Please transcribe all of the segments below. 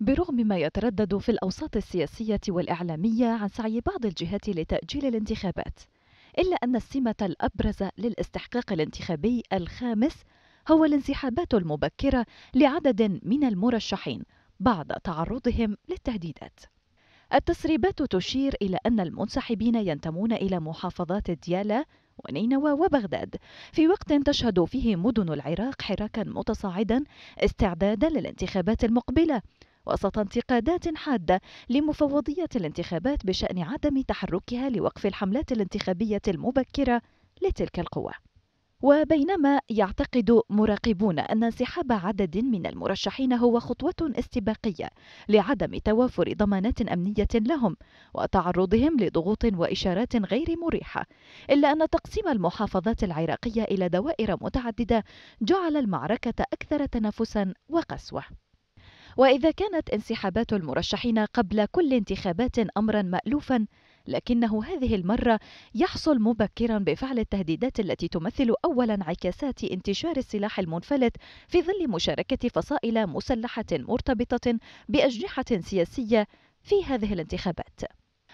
برغم ما يتردد في الأوساط السياسية والإعلامية عن سعي بعض الجهات لتأجيل الانتخابات إلا أن السمة الأبرز للاستحقاق الانتخابي الخامس هو الانسحابات المبكرة لعدد من المرشحين بعد تعرضهم للتهديدات التسريبات تشير إلى أن المنسحبين ينتمون إلى محافظات ديالا ونينوى وبغداد في وقت تشهد فيه مدن العراق حراكا متصاعدا استعدادا للانتخابات المقبلة وسط انتقادات حادة لمفوضية الانتخابات بشأن عدم تحركها لوقف الحملات الانتخابية المبكرة لتلك القوى. وبينما يعتقد مراقبون أن انسحاب عدد من المرشحين هو خطوة استباقية لعدم توافر ضمانات أمنية لهم وتعرضهم لضغوط وإشارات غير مريحة، إلا أن تقسيم المحافظات العراقية إلى دوائر متعددة جعل المعركة أكثر تنافسا وقسوة. وإذا كانت انسحابات المرشحين قبل كل انتخابات أمرا مألوفا لكنه هذه المرة يحصل مبكرا بفعل التهديدات التي تمثل أولا انعكاسات انتشار السلاح المنفلت في ظل مشاركة فصائل مسلحة مرتبطة بأجنحة سياسية في هذه الانتخابات.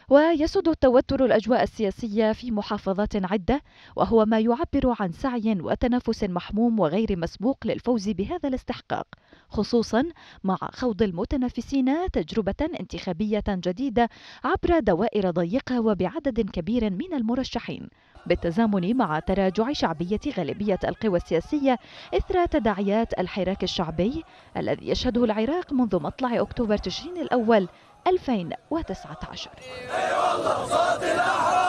ويسد التوتر الاجواء السياسيه في محافظات عده وهو ما يعبر عن سعي وتنافس محموم وغير مسبوق للفوز بهذا الاستحقاق خصوصا مع خوض المتنافسين تجربة انتخابية جديدة عبر دوائر ضيقة وبعدد كبير من المرشحين بالتزامن مع تراجع شعبية غالبية القوى السياسية إثر تداعيات الحراك الشعبي الذي يشهده العراق منذ مطلع أكتوبر تشرين الأول 2019